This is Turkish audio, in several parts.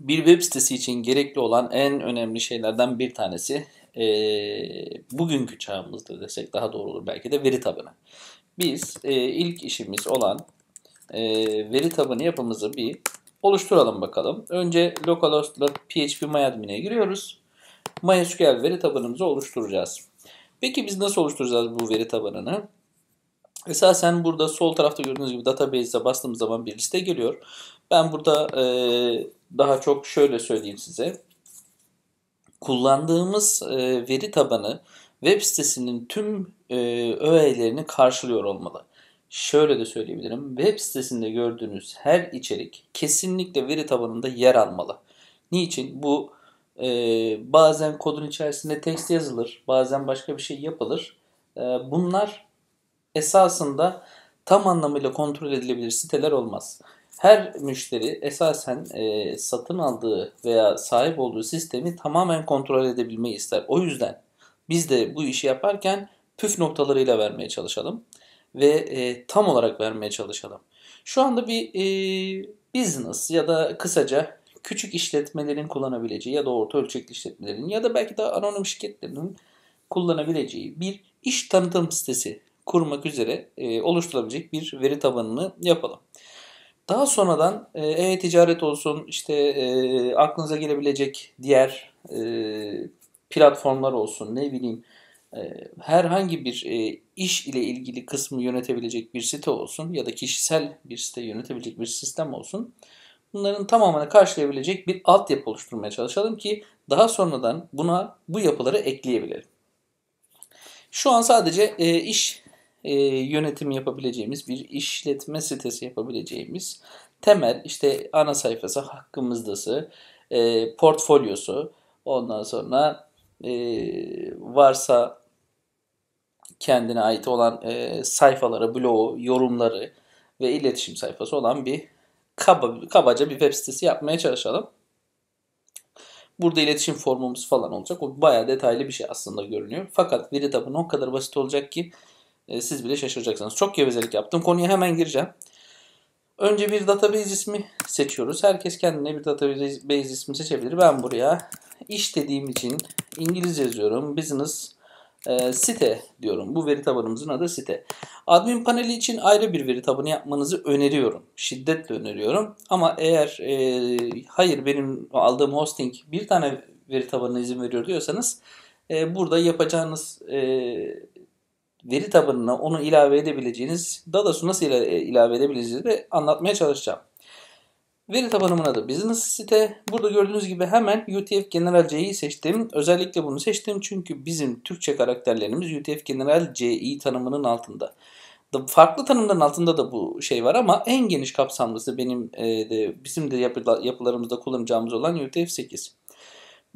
bir web sitesi için gerekli olan en önemli şeylerden bir tanesi e, bugünkü çağımızda desek daha doğru olur belki de veri tabanı. Biz e, ilk işimiz olan e, veri tabanı yapımızı bir oluşturalım bakalım. Önce localhost'la PHP MyAdmin'e giriyoruz. MySQL veri tabanımızı oluşturacağız. Peki biz nasıl oluşturacağız bu veri tabanını? Esasen burada sol tarafta gördüğünüz gibi database'e bastığımız zaman bir liste geliyor. Ben burada e, daha çok şöyle söyleyeyim size. Kullandığımız e, veri tabanı web sitesinin tüm e, öğelerini karşılıyor olmalı. Şöyle de söyleyebilirim. Web sitesinde gördüğünüz her içerik kesinlikle veri tabanında yer almalı. Niçin? Bu e, bazen kodun içerisinde tekst yazılır, bazen başka bir şey yapılır. E, bunlar esasında tam anlamıyla kontrol edilebilir siteler olmaz. Her müşteri esasen e, satın aldığı veya sahip olduğu sistemi tamamen kontrol edebilmeyi ister. O yüzden biz de bu işi yaparken püf noktalarıyla vermeye çalışalım ve e, tam olarak vermeye çalışalım. Şu anda bir e, business ya da kısaca küçük işletmelerin kullanabileceği ya da orta ölçekli işletmelerin ya da belki de anonim şirketlerin kullanabileceği bir iş tanıtım sitesi kurmak üzere e, oluşturulabilecek bir veri tabanını yapalım. Daha sonradan e, e-ticaret olsun işte e, aklınıza gelebilecek diğer e, platformlar olsun ne bileyim e, herhangi bir e, iş ile ilgili kısmı yönetebilecek bir site olsun ya da kişisel bir site yönetebilecek bir sistem olsun. Bunların tamamını karşılayabilecek bir altyapı oluşturmaya çalışalım ki daha sonradan buna bu yapıları ekleyebilirim. Şu an sadece e, iş e, yönetim yapabileceğimiz, bir işletme sitesi yapabileceğimiz temel işte ana sayfası, hakkımızdası, e, portfolyosu, ondan sonra e, varsa kendine ait olan e, sayfaları, blogu, yorumları ve iletişim sayfası olan bir kaba, kabaca bir web sitesi yapmaya çalışalım. Burada iletişim formumuz falan olacak. O bayağı detaylı bir şey aslında görünüyor. Fakat veri tabanı o kadar basit olacak ki e, siz bile şaşıracaksınız. Çok gevezelik yaptım. Konuya hemen gireceğim. Önce bir database ismi seçiyoruz. Herkes kendine bir database ismi seçebilir. Ben buraya iş dediğim için İngilizce yazıyorum. Business e, site diyorum. Bu veri tabanımızın adı site. Admin paneli için ayrı bir veri tabanı yapmanızı öneriyorum. Şiddetle öneriyorum. Ama eğer e, hayır benim aldığım hosting bir tane veri tabanına izin veriyor diyorsanız e, burada yapacağınız e, veri tabanına onu ilave edebileceğiniz, DADAS'u nasıl e, ilave edebileceğinizi de anlatmaya çalışacağım. Veri tabanımın adı business site. Burada gördüğünüz gibi hemen UTF General C'yi seçtim. Özellikle bunu seçtim çünkü bizim Türkçe karakterlerimiz UTF General CI tanımının altında. Farklı tanımların altında da bu şey var ama en geniş kapsamlısı benim e, de, bizim de yapılarımızda kullanacağımız olan UTF-8.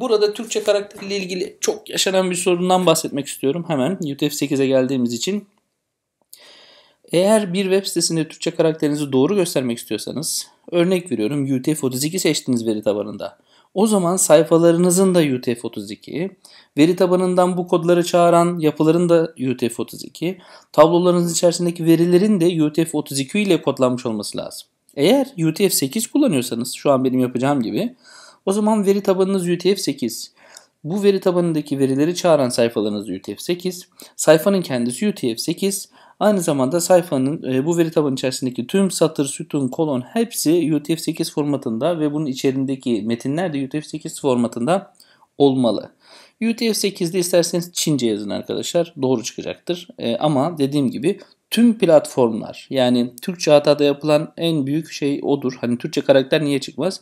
Burada Türkçe karakterle ilgili çok yaşanan bir sorundan bahsetmek istiyorum. Hemen UTF-8'e geldiğimiz için. Eğer bir web sitesinde Türkçe karakterinizi doğru göstermek istiyorsanız, örnek veriyorum UTF-32 seçtiğiniz veri tabanında. O zaman sayfalarınızın da UTF-32, veri tabanından bu kodları çağıran yapıların da UTF-32, tablolarınızın içerisindeki verilerin de UTF-32 ile kodlanmış olması lazım. Eğer UTF-8 kullanıyorsanız, şu an benim yapacağım gibi, o zaman veri tabanınız UTF-8. Bu veri tabanındaki verileri çağıran sayfalarınız UTF-8. Sayfanın kendisi UTF-8. Aynı zamanda sayfanın e, bu veri tabanı içerisindeki tüm satır, sütun, kolon hepsi UTF-8 formatında ve bunun içerisindeki metinler de UTF-8 formatında olmalı. UTF-8'de isterseniz Çince yazın arkadaşlar. Doğru çıkacaktır. E, ama dediğim gibi tüm platformlar yani Türkçe hatada yapılan en büyük şey odur. Hani Türkçe karakter niye çıkmaz?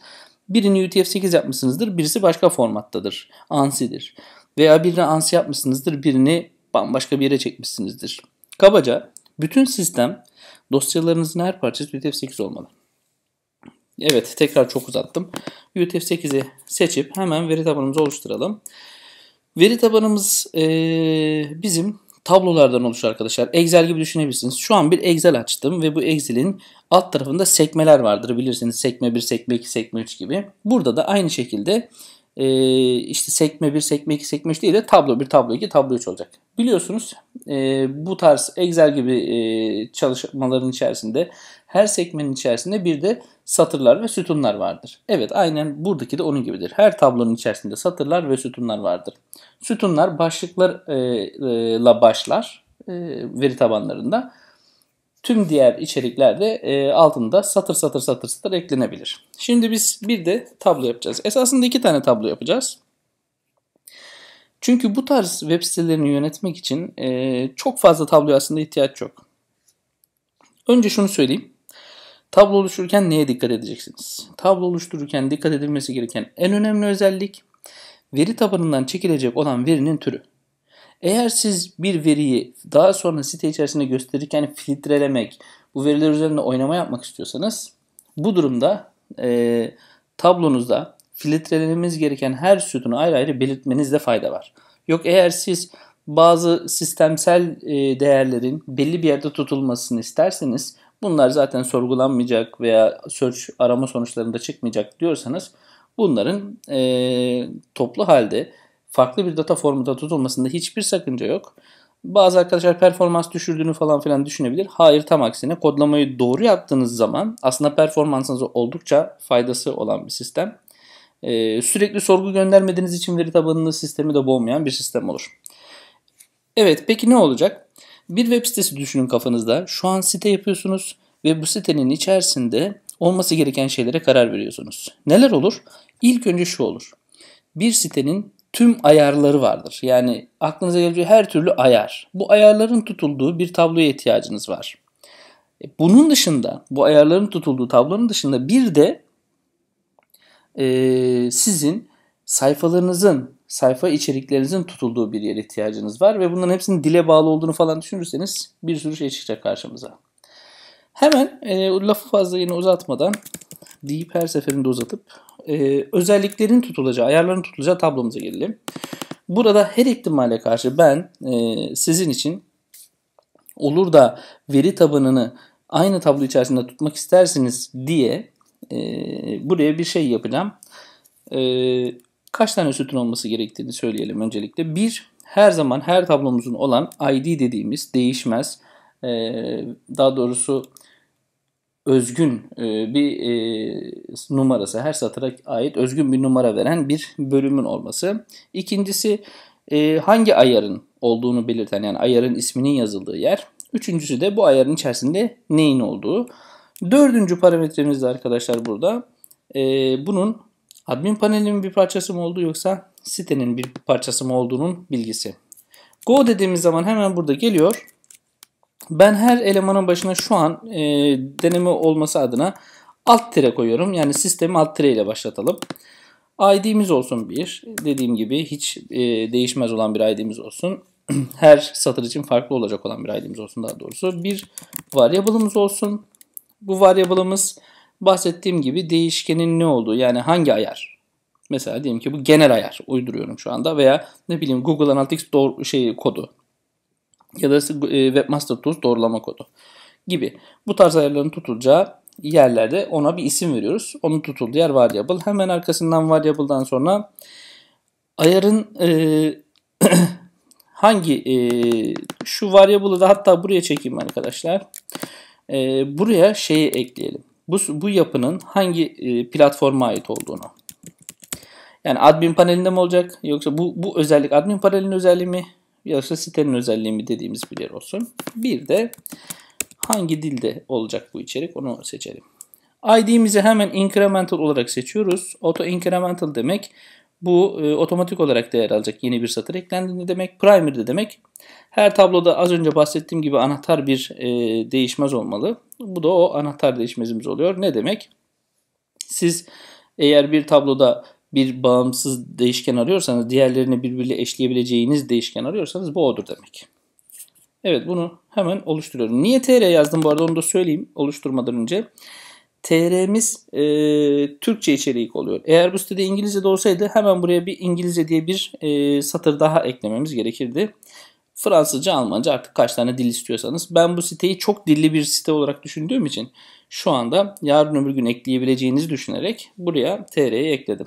Birini UTF-8 yapmışsınızdır, birisi başka formattadır. ANSI'dir. Veya birini ANSI yapmışsınızdır, birini bambaşka bir yere çekmişsinizdir. Kabaca bütün sistem dosyalarınızın her parçası UTF-8 olmalı. Evet tekrar çok uzattım. UTF-8'i seçip hemen veri tabanımızı oluşturalım. Veri tabanımız e, bizim tablolardan oluşuyor arkadaşlar. Excel gibi düşünebilirsiniz. Şu an bir Excel açtım ve bu Excel'in alt tarafında sekmeler vardır. Bilirsiniz sekme 1, sekme 2, sekme 3 gibi. Burada da aynı şekilde e, işte sekme 1, sekme 2, sekme 3 değil de tablo 1, tablo 2, tablo 3 olacak. Biliyorsunuz e, bu tarz Excel gibi e, çalışmaların içerisinde her sekmenin içerisinde bir de satırlar ve sütunlar vardır. Evet aynen buradaki de onun gibidir. Her tablonun içerisinde satırlar ve sütunlar vardır. Sütunlar başlıklarla e, e, başlar e, veri tabanlarında tüm diğer içerikler de e, altında satır satır satır satır eklenebilir. Şimdi biz bir de tablo yapacağız. Esasında iki tane tablo yapacağız. Çünkü bu tarz web sitelerini yönetmek için e, çok fazla tabloya aslında ihtiyaç yok. Önce şunu söyleyeyim. Tablo oluştururken neye dikkat edeceksiniz? Tablo oluştururken dikkat edilmesi gereken en önemli özellik veri tabanından çekilecek olan verinin türü. Eğer siz bir veriyi daha sonra site içerisinde gösterirken filtrelemek, bu veriler üzerinde oynama yapmak istiyorsanız bu durumda e, tablonuzda filtrelememiz gereken her sütunu ayrı ayrı belirtmenizde fayda var. Yok eğer siz bazı sistemsel e, değerlerin belli bir yerde tutulmasını isterseniz bunlar zaten sorgulanmayacak veya search arama sonuçlarında çıkmayacak diyorsanız bunların e, toplu halde farklı bir data formunda tutulmasında hiçbir sakınca yok. Bazı arkadaşlar performans düşürdüğünü falan filan düşünebilir. Hayır tam aksine kodlamayı doğru yaptığınız zaman aslında performansınıza oldukça faydası olan bir sistem. Ee, sürekli sorgu göndermediğiniz için veri tabanını sistemi de boğmayan bir sistem olur. Evet peki ne olacak? Bir web sitesi düşünün kafanızda. Şu an site yapıyorsunuz ve bu sitenin içerisinde olması gereken şeylere karar veriyorsunuz. Neler olur? İlk önce şu olur. Bir sitenin tüm ayarları vardır. Yani aklınıza geleceği her türlü ayar. Bu ayarların tutulduğu bir tabloya ihtiyacınız var. E, bunun dışında bu ayarların tutulduğu tablonun dışında bir de e, sizin sayfalarınızın, sayfa içeriklerinizin tutulduğu bir yere ihtiyacınız var ve bunların hepsinin dile bağlı olduğunu falan düşünürseniz bir sürü şey çıkacak karşımıza. Hemen e, lafı fazla yine uzatmadan deyip her seferinde uzatıp e, özelliklerin tutulacağı, ayarların tutulacağı tablomuza gelelim. Burada her ihtimale karşı ben e, sizin için olur da veri tabanını aynı tablo içerisinde tutmak istersiniz diye e, buraya bir şey yapacağım. E, kaç tane sütun olması gerektiğini söyleyelim öncelikle. Bir, her zaman her tablomuzun olan ID dediğimiz değişmez, e, daha doğrusu özgün e, bir e, numarası, her satıra ait özgün bir numara veren bir bölümün olması. İkincisi e, hangi ayarın olduğunu belirten yani ayarın isminin yazıldığı yer. Üçüncüsü de bu ayarın içerisinde neyin olduğu. Dördüncü parametremiz de arkadaşlar burada. Bunun admin panelinin bir parçası mı olduğu yoksa sitenin bir parçası mı olduğunun bilgisi. Go dediğimiz zaman hemen burada geliyor. Ben her elemanın başına şu an e, deneme olması adına alt tire koyuyorum. Yani sistemi alt tire ile başlatalım. ID'miz olsun bir. Dediğim gibi hiç e, değişmez olan bir ID'miz olsun. her satır için farklı olacak olan bir ID'miz olsun daha doğrusu. Bir variable'ımız olsun. Bu variable'ımız bahsettiğim gibi değişkenin ne olduğu yani hangi ayar. Mesela diyelim ki bu genel ayar uyduruyorum şu anda veya ne bileyim Google Analytics doğru, şey kodu ya da e, webmaster tools doğrulama kodu gibi. Bu tarz ayarların tutulacağı yerlerde ona bir isim veriyoruz. Onun tutulduğu yer variable. Hemen arkasından variable'dan sonra ayarın e, hangi e, şu variable'ı da hatta buraya çekeyim arkadaşlar. E, buraya şeyi ekleyelim. Bu, bu yapının hangi e, platforma ait olduğunu. Yani admin panelinde mi olacak yoksa bu, bu özellik admin panelinin özelliği mi Yoksa sitenin özelliği mi dediğimiz bir yer olsun. Bir de hangi dilde olacak bu içerik onu seçelim. ID'mizi hemen incremental olarak seçiyoruz. Auto incremental demek bu e, otomatik olarak değer alacak yeni bir satır eklendiğinde demek. Primer de demek. Her tabloda az önce bahsettiğim gibi anahtar bir e, değişmez olmalı. Bu da o anahtar değişmezimiz oluyor. Ne demek? Siz eğer bir tabloda bir bağımsız değişken arıyorsanız, diğerlerini birbiriyle eşleyebileceğiniz değişken arıyorsanız bu odur demek. Evet bunu hemen oluşturuyorum. Niye tr yazdım bu arada onu da söyleyeyim oluşturmadan önce. tr'miz e, Türkçe içerik oluyor. Eğer bu sitede İngilizce'de olsaydı hemen buraya bir İngilizce diye bir e, satır daha eklememiz gerekirdi. Fransızca, Almanca artık kaç tane dil istiyorsanız. Ben bu siteyi çok dilli bir site olarak düşündüğüm için şu anda yarın öbür gün ekleyebileceğinizi düşünerek buraya TR'yi ekledim.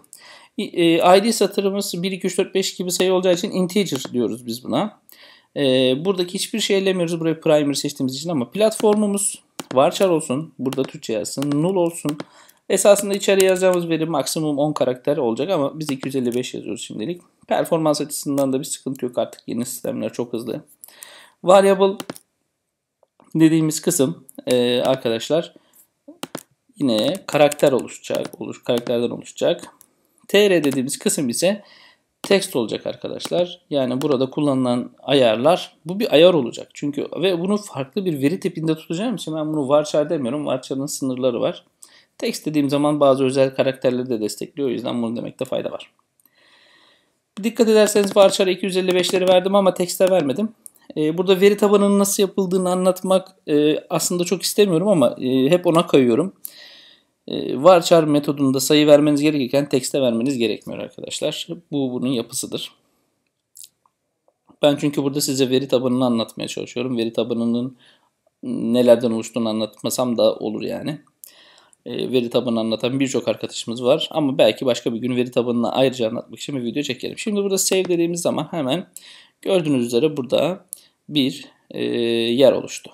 ID e, satırımız 1, 2, 3, 4, 5 gibi sayı olacağı için integer diyoruz biz buna. E, buradaki hiçbir şey ellemiyoruz buraya primer seçtiğimiz için ama platformumuz varchar olsun, burada Türkçe yazsın, null olsun, Esasında içeri yazacağımız veri maksimum 10 karakter olacak ama biz 255 yazıyoruz şimdilik. Performans açısından da bir sıkıntı yok artık yeni sistemler çok hızlı. Variable dediğimiz kısım e, arkadaşlar yine karakter oluşacak, olur karakterden oluşacak. TR dediğimiz kısım ise text olacak arkadaşlar. Yani burada kullanılan ayarlar bu bir ayar olacak. Çünkü ve bunu farklı bir veri tipinde tutacağım için ben bunu varchar demiyorum. Varchar'ın sınırları var. Text dediğim zaman bazı özel karakterleri de destekliyor. O yüzden bunu demekte fayda var. Dikkat ederseniz varchara 255'leri verdim ama text'e vermedim. Ee, burada veri tabanının nasıl yapıldığını anlatmak e, aslında çok istemiyorum ama e, hep ona kayıyorum. E, Varchar metodunda sayı vermeniz gerekirken text'e vermeniz gerekmiyor arkadaşlar. Bu bunun yapısıdır. Ben çünkü burada size veri tabanını anlatmaya çalışıyorum. Veri tabanının nelerden oluştuğunu anlatmasam da olur yani. E, veri tabanını anlatan birçok arkadaşımız var. Ama belki başka bir gün veri tabanını ayrıca anlatmak için bir video çekelim. Şimdi burada save dediğimiz zaman hemen gördüğünüz üzere burada bir e, yer oluştu.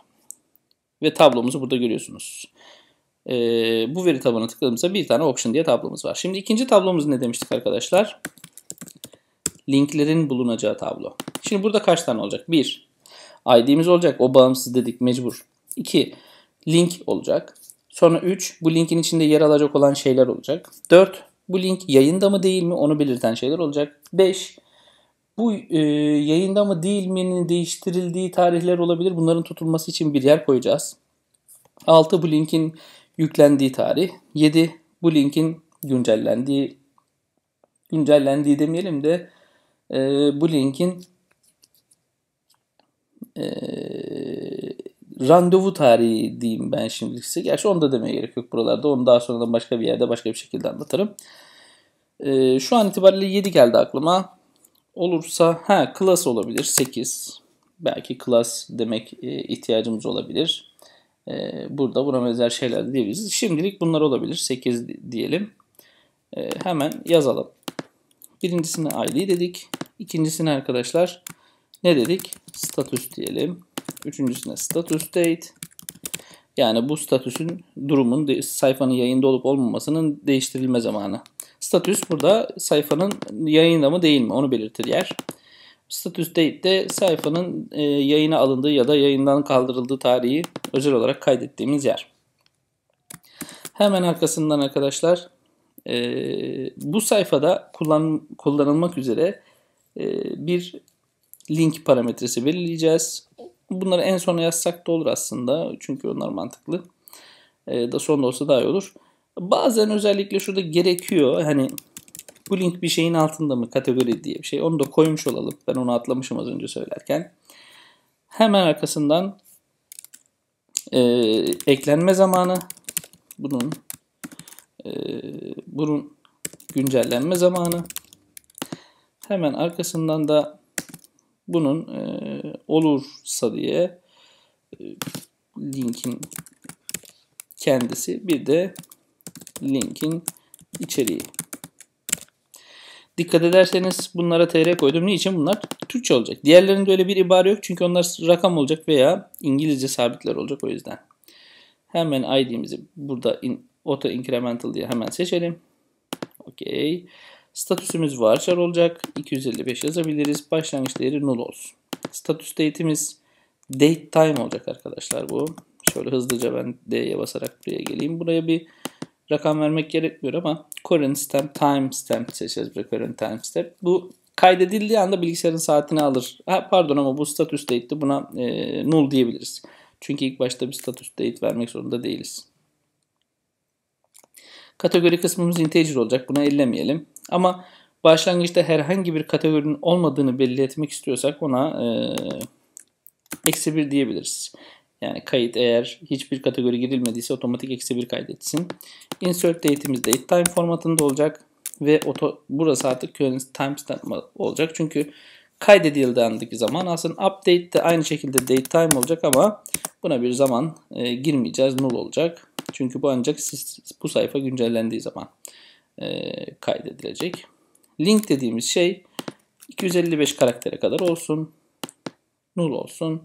Ve tablomuzu burada görüyorsunuz. E, bu veri tabanına tıkladığımızda bir tane option diye tablomuz var. Şimdi ikinci tablomuz ne demiştik arkadaşlar? Linklerin bulunacağı tablo. Şimdi burada kaç tane olacak? Bir, ID'miz olacak. O bağımsız dedik mecbur. İki, Link olacak. Sonra 3 bu linkin içinde yer alacak olan şeyler olacak. 4 bu link yayında mı değil mi onu belirten şeyler olacak. 5 bu e, yayında mı değil mi'nin değiştirildiği tarihler olabilir. Bunların tutulması için bir yer koyacağız. 6 bu linkin yüklendiği tarih. 7 bu linkin güncellendiği güncellendiği demeyelim de e, bu linkin e, randevu tarihi diyeyim ben şimdilik size. Gerçi onu da demeye gerek yok buralarda. Onu daha sonradan başka bir yerde başka bir şekilde anlatırım. Ee, şu an itibariyle 7 geldi aklıma. Olursa ha klas olabilir 8. Belki klas demek e, ihtiyacımız olabilir. Ee, burada buna benzer şeyler de diyebiliriz. Şimdilik bunlar olabilir. 8 diyelim. Ee, hemen yazalım. Birincisine ID dedik. İkincisine arkadaşlar ne dedik? Status diyelim. Üçüncüsüne status state. Yani bu statüsün durumun sayfanın yayında olup olmamasının değiştirilme zamanı. Statüs burada sayfanın yayında mı değil mi onu belirtir yer. Status date de sayfanın e, yayına alındığı ya da yayından kaldırıldığı tarihi özel olarak kaydettiğimiz yer. Hemen arkasından arkadaşlar e, bu sayfada kullan, kullanılmak üzere e, bir link parametresi belirleyeceğiz. Bunları en sona yazsak da olur aslında. Çünkü onlar mantıklı. E, da son da olsa daha iyi olur. Bazen özellikle şurada gerekiyor. Hani bu link bir şeyin altında mı kategori diye bir şey. Onu da koymuş olalım. Ben onu atlamışım az önce söylerken. Hemen arkasından e, eklenme zamanı bunun e, bunun güncellenme zamanı hemen arkasından da bunun e, olursa diye e, linkin kendisi bir de linkin içeriği. Dikkat ederseniz bunlara tr koydum. Niçin? Bunlar Türkçe olacak. Diğerlerinde öyle bir ibare yok. Çünkü onlar rakam olacak veya İngilizce sabitler olacak o yüzden. Hemen id'imizi burada in, auto incremental diye hemen seçelim. Okey. Statüsümüz varchar olacak. 255 yazabiliriz. Başlangıç değeri null olsun. Status date'imiz date time olacak arkadaşlar bu. Şöyle hızlıca ben D'ye basarak buraya geleyim. Buraya bir rakam vermek gerekmiyor ama current stamp, time stamp seçeceğiz. Buraya current time stamp. Bu kaydedildiği anda bilgisayarın saatini alır. Ha, pardon ama bu status date'ti. Buna e, null diyebiliriz. Çünkü ilk başta bir status date vermek zorunda değiliz. Kategori kısmımız integer olacak. Buna ellemeyelim. Ama Başlangıçta herhangi bir kategorinin olmadığını belli etmek istiyorsak ona e, eksi 1 diyebiliriz. Yani kayıt eğer hiçbir kategori girilmediyse otomatik eksi 1 kaydetsin. Insert date'imiz date time formatında olacak ve oto, burası artık current timestamp olacak. Çünkü kaydedildi kaydedildiğindeki zaman aslında update de aynı şekilde date time olacak ama buna bir zaman e, girmeyeceğiz. Null olacak. Çünkü bu ancak siz, bu sayfa güncellendiği zaman e, kaydedilecek. Link dediğimiz şey 255 karaktere kadar olsun. Null olsun.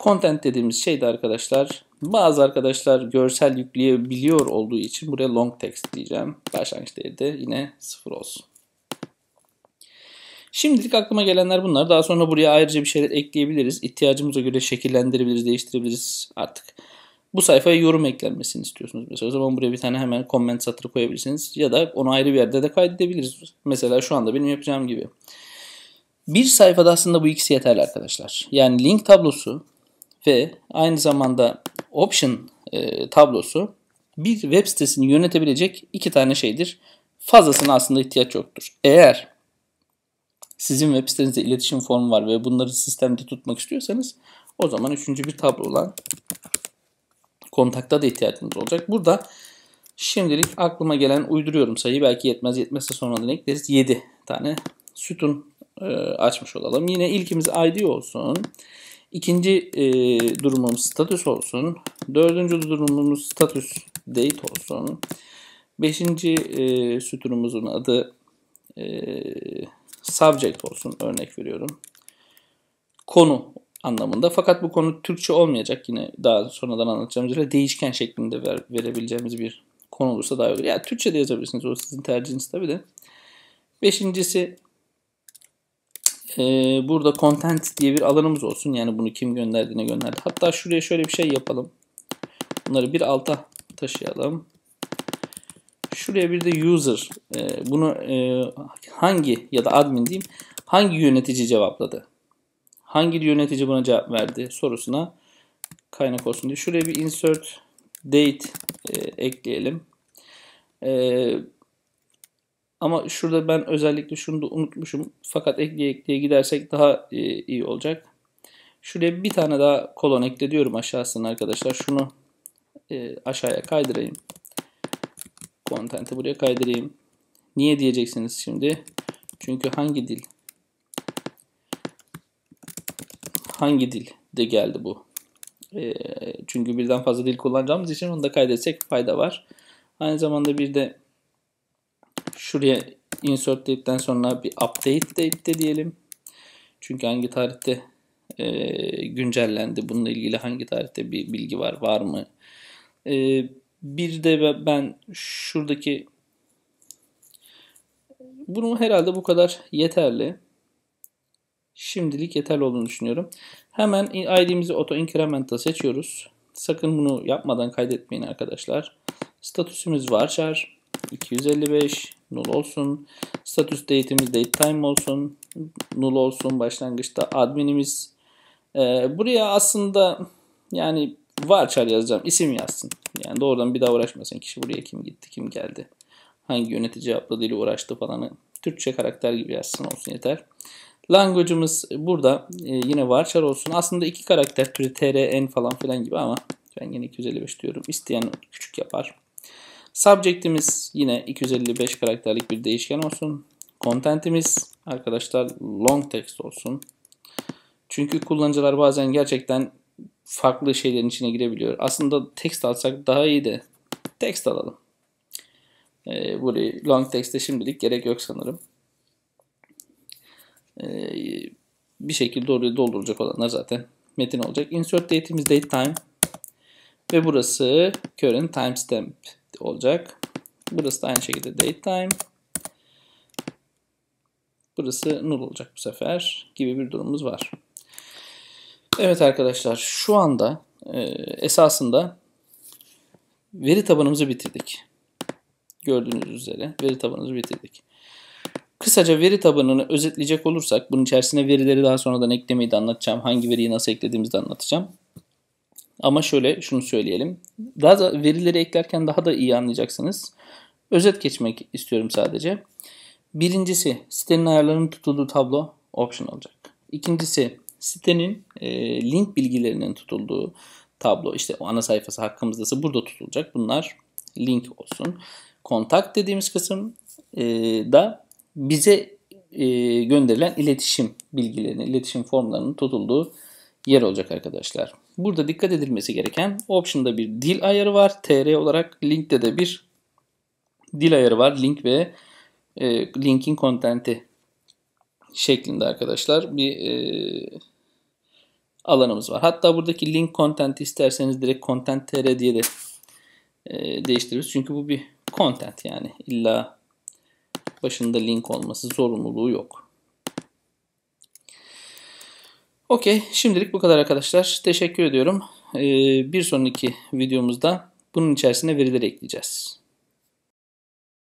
Content dediğimiz şey de arkadaşlar bazı arkadaşlar görsel yükleyebiliyor olduğu için buraya long text diyeceğim. Başlangıç değeri de yine sıfır olsun. Şimdilik aklıma gelenler bunlar. Daha sonra buraya ayrıca bir şeyler ekleyebiliriz. İhtiyacımıza göre şekillendirebiliriz, değiştirebiliriz artık bu sayfaya yorum eklenmesini istiyorsunuz. Mesela o zaman buraya bir tane hemen comment satırı koyabilirsiniz. Ya da onu ayrı bir yerde de kaydedebiliriz. Mesela şu anda benim yapacağım gibi. Bir sayfada aslında bu ikisi yeterli arkadaşlar. Yani link tablosu ve aynı zamanda option e, tablosu bir web sitesini yönetebilecek iki tane şeydir. Fazlasına aslında ihtiyaç yoktur. Eğer sizin web sitenizde iletişim formu var ve bunları sistemde tutmak istiyorsanız o zaman üçüncü bir tablo olan kontakta da ihtiyacımız olacak. Burada şimdilik aklıma gelen uyduruyorum sayı. Belki yetmez. Yetmezse sonradan ekleriz. 7 tane sütun e, açmış olalım. Yine ilkimiz ID olsun. İkinci e, durumumuz status olsun. Dördüncü durumumuz status date olsun. Beşinci e, sütunumuzun adı e, subject olsun. Örnek veriyorum. Konu anlamında. Fakat bu konu Türkçe olmayacak. Yine daha sonradan anlatacağımız üzere değişken şeklinde ver, verebileceğimiz bir konu olursa daha iyi olur. Ya yani Türkçe de yazabilirsiniz. O sizin tercihiniz tabii de. Beşincisi e, burada content diye bir alanımız olsun. Yani bunu kim gönderdiğine gönderdi. Hatta şuraya şöyle bir şey yapalım. Bunları bir alta taşıyalım. Şuraya bir de user. E, bunu e, hangi ya da admin diyeyim hangi yönetici cevapladı? Hangi yönetici buna cevap verdi sorusuna kaynak olsun diye. Şuraya bir insert date e, ekleyelim. E, ama şurada ben özellikle şunu da unutmuşum. Fakat ekleye ekleye gidersek daha e, iyi olacak. Şuraya bir tane daha kolon ekle diyorum aşağısına arkadaşlar. Şunu e, aşağıya kaydırayım. Content'i buraya kaydırayım. Niye diyeceksiniz şimdi? Çünkü hangi dil? hangi dilde geldi bu? E, çünkü birden fazla dil kullanacağımız için onu da kaydetsek fayda var. Aynı zamanda bir de şuraya insert deyipten sonra bir update deyip de diyelim. Çünkü hangi tarihte e, güncellendi, bununla ilgili hangi tarihte bir bilgi var, var mı? E, bir de ben şuradaki bunu herhalde bu kadar yeterli şimdilik yeterli olduğunu düşünüyorum. Hemen ID'mizi auto increment'ta seçiyoruz. Sakın bunu yapmadan kaydetmeyin arkadaşlar. Statüsümüz varchar 255 null olsun. Status date'imiz date time olsun. Null olsun başlangıçta. Adminimiz ee, buraya aslında yani varchar yazacağım. isim yazsın. Yani doğrudan bir daha uğraşmasın. Kişi buraya kim gitti, kim geldi. Hangi yönetici yapladığıyla uğraştı falanı. Türkçe karakter gibi yazsın olsun yeter. Language'ımız e, burada e, yine varchar olsun. Aslında iki karakter türü tr, falan filan gibi ama ben yine 255 diyorum. İsteyen küçük yapar. Subject'imiz yine 255 karakterlik bir değişken olsun. Content'imiz arkadaşlar long text olsun. Çünkü kullanıcılar bazen gerçekten farklı şeylerin içine girebiliyor. Aslında text alsak daha iyi de text alalım. Ee, burayı long text'e şimdilik gerek yok sanırım. Ee, bir şekilde oraya dolduracak olanlar zaten metin olacak. Insert date'imiz date time ve burası current timestamp olacak. Burası da aynı şekilde date time. Burası null olacak bu sefer gibi bir durumumuz var. Evet arkadaşlar şu anda e, esasında veri tabanımızı bitirdik. Gördüğünüz üzere veri tabanımızı bitirdik. Kısaca veri tabanını özetleyecek olursak, bunun içerisine verileri daha sonradan eklemeyi de anlatacağım. Hangi veriyi nasıl eklediğimizi de anlatacağım. Ama şöyle şunu söyleyelim. Daha da verileri eklerken daha da iyi anlayacaksınız. Özet geçmek istiyorum sadece. Birincisi sitenin ayarlarının tutulduğu tablo option olacak. İkincisi sitenin e, link bilgilerinin tutulduğu tablo işte o ana sayfası hakkımızda ise burada tutulacak. Bunlar link olsun. Kontak dediğimiz kısım e, da bize e, gönderilen iletişim bilgilerinin, iletişim formlarının tutulduğu yer olacak arkadaşlar. Burada dikkat edilmesi gereken option'da bir dil ayarı var. TR olarak linkte de bir dil ayarı var. Link ve e, linkin content'i şeklinde arkadaşlar bir e, alanımız var. Hatta buradaki link content isterseniz direkt content tr diye de e, değiştiririz. Çünkü bu bir content yani. illa başında link olması zorunluluğu yok. Okey şimdilik bu kadar arkadaşlar. Teşekkür ediyorum. Ee, bir sonraki videomuzda bunun içerisine verileri ekleyeceğiz.